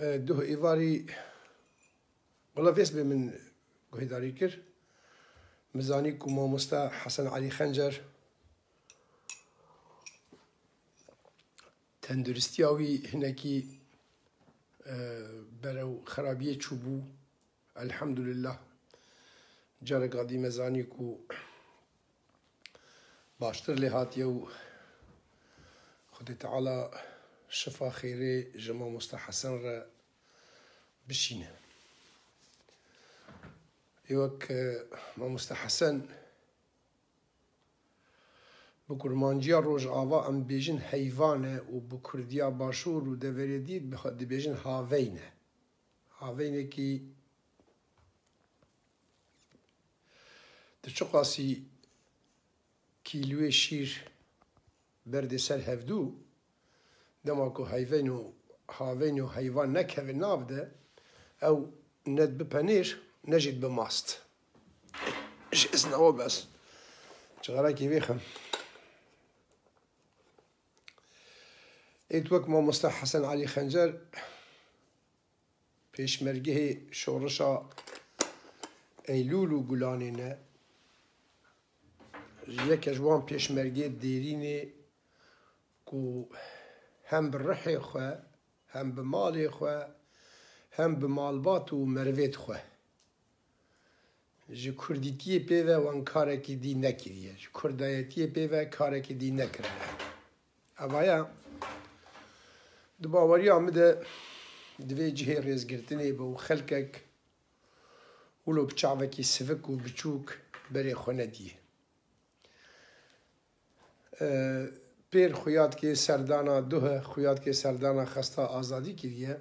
دوه إيفاري ولا فيس من قهداري كر مزاني كوما مستا حسن علي خنجر تندرستياوي هناكي آه، برو خرابية شبو الحمد لله جارك قادي مزاني كو باشتر لهات يو خد تعالى شفا خيري جما مستحسن را بالشينه ايوك ما مستحسن بکرمانجیا روز آوا ام بیژن حیوانه و بکردیا باشور و دوریدید بخواد بیژن هاوینه هاوینه کی دچقاسی کیلوی شیر برد سر هفدو دما کو هیوین و هاوین و حیوان نکه ناو ده او ند ببانيش نجد بماست جئزنا وبس بس تغرى كيف يخم مو مصطفى حسن علي خنجر بيش مرقه شورشا ايلولو و گلانی نه بيش جوان ديريني كو که هم بالرحي خواه هم بمالي خواه hem bi malbat û merivêt xwe. Ji kurdîtiyê pêve wan karekî dî nekiriye. Ji kurdayetiyê pêve karekî dî nekirine. Evaya di baweriya me de di vê cihê rêzgirtinê bi û xelkek ûlo bi çavekî sivik û biçûk berê xwe nediye. Pêr xuyat kê serdana duhe xuyat kê serdana xesta azadî kiriye.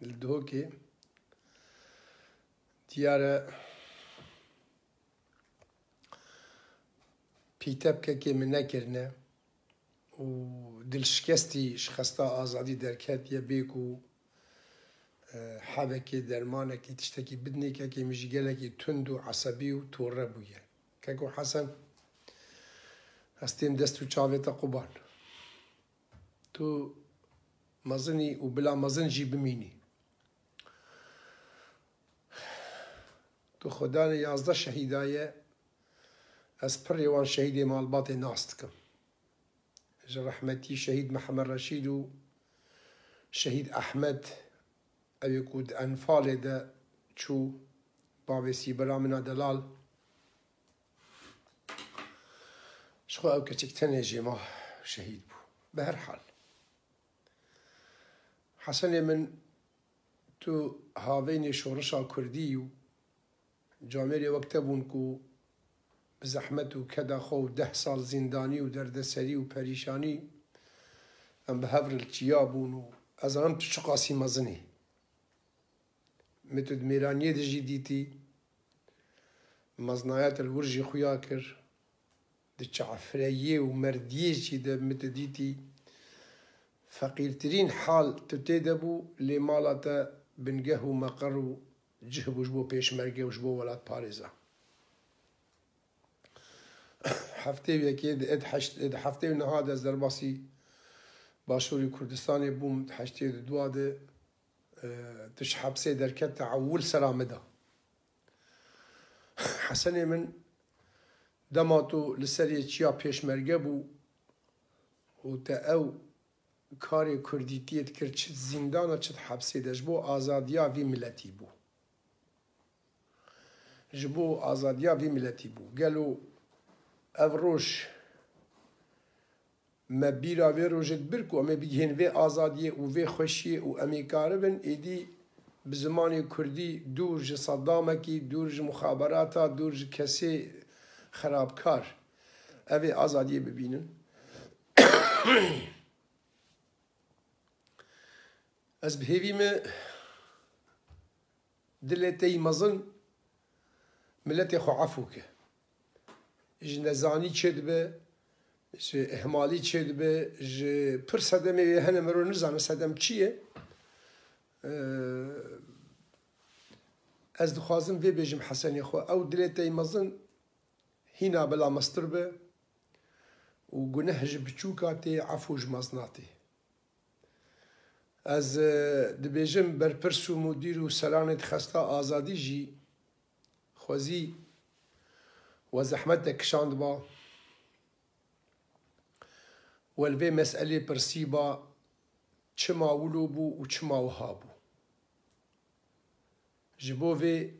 bildi o ki diyare پیتبکه من نکرنه و دلشکستیش خسته آزادی درکت یه بیک و حبکی درمانکی تشتکی بدنی که که مجیگلکی تند و عصبی و توره بویه که که حسن هستیم دست و چاوه تا قبان تو مزنی و بلا مزن جی بمینی تو خدان یازده شهیدایه از پر یوان شهید مالبات ناست کم جا رحمتی شهید محمد رشید و شهید احمد او کود انفال ده چو باویسی برامنا دلال شخو او کچکتن جما شهید بو به هر حال حسن من تو هاوین شورشا کردی و جامعه وقت بون کو زحمت و کدا خو ده سال زندانی و دردسری و پریشانی ام به هفر چیا بون و از آن تو قاسی مزنی متد میرانی دجی دیتی مزنایات الورجی خویا کر د چعفریه و مردیه چی ده متدیتی فقیرترین حال تو تیده بو لی مالتا بنگه و مقر و جه بوش بو پیشمرگه وش بو ولات پاریزا هفته یکی اد حشت اد هفته نه از درباسی باشوری کردستانی بوم هشتی دو ده تش حبسه درکت تعول سلامده حسنی من دماتو لسری چیا پیشمرگه بو و تا او کاری کردیتیت کرد چه زندان چه حبسه دش بو آزادیا وی ملتی بو ji bo azadiya vê miletî bû gelo ev roj me bîra vê rojek bir ku em ê bigihên vê azadiyê û vê xweşiyê û em ê karibin êdî bi zimanê kurdî dûr ji sedamekî dûr ji mixaberata dûr ji kesê xerabkar ev ê azadiyê bibînin ez bi hêvî me dilê tê mezin milletê xwe efûke ji nezanî çê dibe ji ihmalî çê dibe ji pir sedemê wê hene mirov nizane sedem çi ye ez dixwazim vê bêjim hesenê xwe ew dilê tey mezin hîna bila mestir be û guneh ji biçûka tê efû ji mezna tê ez dibêjim berpir sûmûdîr û selanê dixesta azadî jî خوازی و زحمت کشاند با و الوی مسئله پرسی با چه ماولو بو و چه ماوها بو جبو وی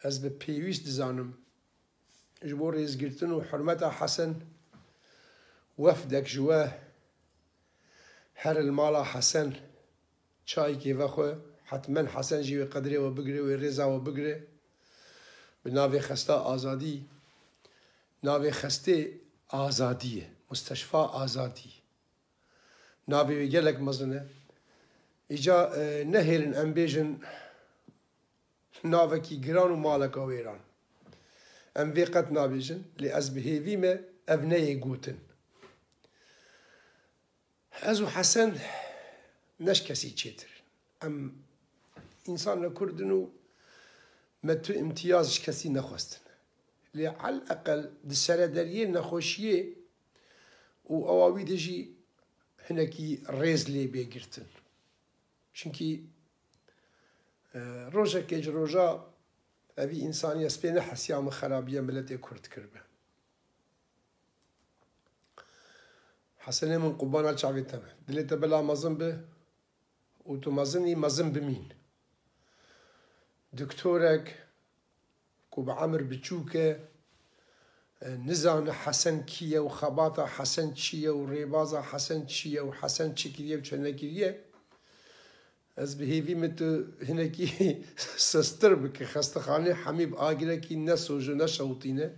از به پیویست دزانم جبو ریز گرتن و حرمت حسن وفدك جواه هر المالا حسن چای كيف اخو حتما حسن جيوي قدري وبقري ورزا وبقري به ناو خسته آزادی ناو خسته آزادیه مستشفى آزادی ناوی گلک مزنه ایجا نهیلن ام بیجن ناوکی گران و مالکا ویران ام وی قد نابیجن لی از بهیوی ما افنه گوتن از و حسن نش کسی چیتر ام انسان کردن و ما تو امتیازش کسی نخواستن لعل اقل دسره دریه نخوشیه و اواوی دجی هنکی ریز لی بگیرتن چونکی اه، روجا کج روجا اوی انسانی اسپین حسیام خرابیه ملت کرد كربه حسنه من قبانا چاوی تمام دلیت بلا مزن به و تو مزنی مزن بمین دکتۆرێک کو بە عامر بچووکە نزانە حەسەن کیە و خەباتە حەسەن چییە و ڕێبازە حەسەن چییە و حەسەن چکریە و چەندەگیریە ez bihêvî min tu hinekî sestir bike xestexanê hemî bi agirekî nesoje neşewtîne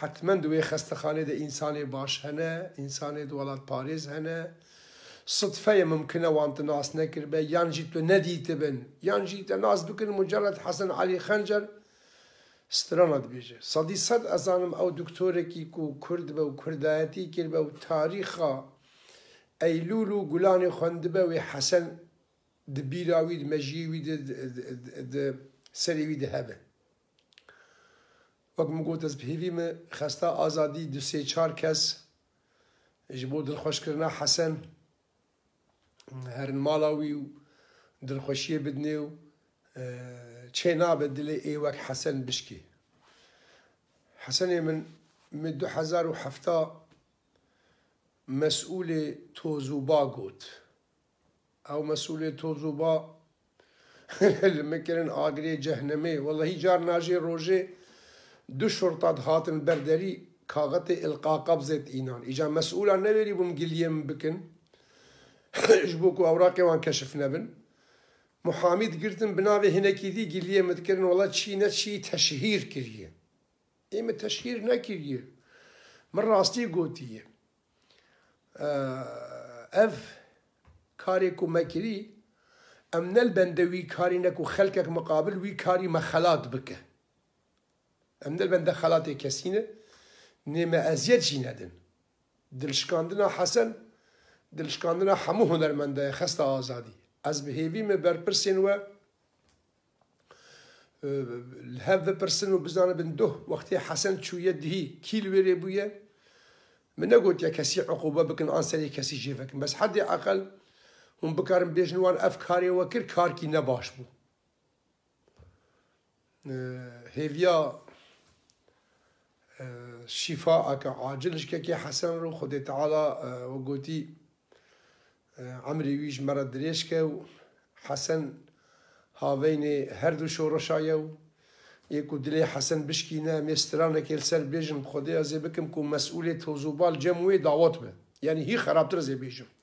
hetmen du wê xestexanê de însanê baş hene, însanê du welat parêz hene, صدفه ممکنه وانت ناس نکر به یان جی تو ندیت بن یان جی تو ناس بکن مجرد حسن علی خنجر سترانت بیجه صدی صد ازانم او دکتوره کی کو کرد به و کردایتی کر به و تاریخا ایلول و گلان خوند به و حسن دبیراوید مجیوید سریوید هبه وەک گوت ez pêvî me xesta azadî du sê çar kes ji bo dilxweşkirina hesen herin mala wî û dilxweşiyê bidinê û çê nabe dilê ê wek Hesen bişkê. Hesenê min min du hezar û hefta mesûlê Tozûba got. Ew mesûlê Tozûba li mekirin agirê cehennemê Wala hî car najê rojê du şortat hatin berderî kaxetê ilqa qebzet înan. Îca mesûla neverî bûm giliyê min bikin. اوراقي وان كشفنا بن محامي دقرتن بناوي هناكي دي قلية متكرن والله تشي نتشي تشهير كريه إيما تشهير نكريه من راستي قوتيه آه، أف كاريكو مكري أمن البندوي كاري نكو خلقك مقابل وي كاري مخلات بك أمن البند خلاتي كسينة نيما أزيد جينادن دلشكاندنا حسن دلشکاندنا همو هنرمنده خست آزادی از بهیوی می برپرسین و هف اه، بپرسن و بزانه بین دو وقتی حسن چویه دهی کیل ویره بویه من نگوت یا کسی عقوبه بکن آن سری کسی جیفه کن بس حد اقل هم بکارم بیشنوان اف کاری و کر کار کی نباش بو اه، هیویا اه، عاجلش که که حسن رو خدي و وقوتي عمری ویش مرا دریش که و حسن هاوین هر دو شورشایه و یکو دلی حسن بشکینه میسترانه که سر بیجم خودی ازی بکم که مسئولیت حضوبال جمعوی دعوت به یعنی هی خرابتر زی بیجم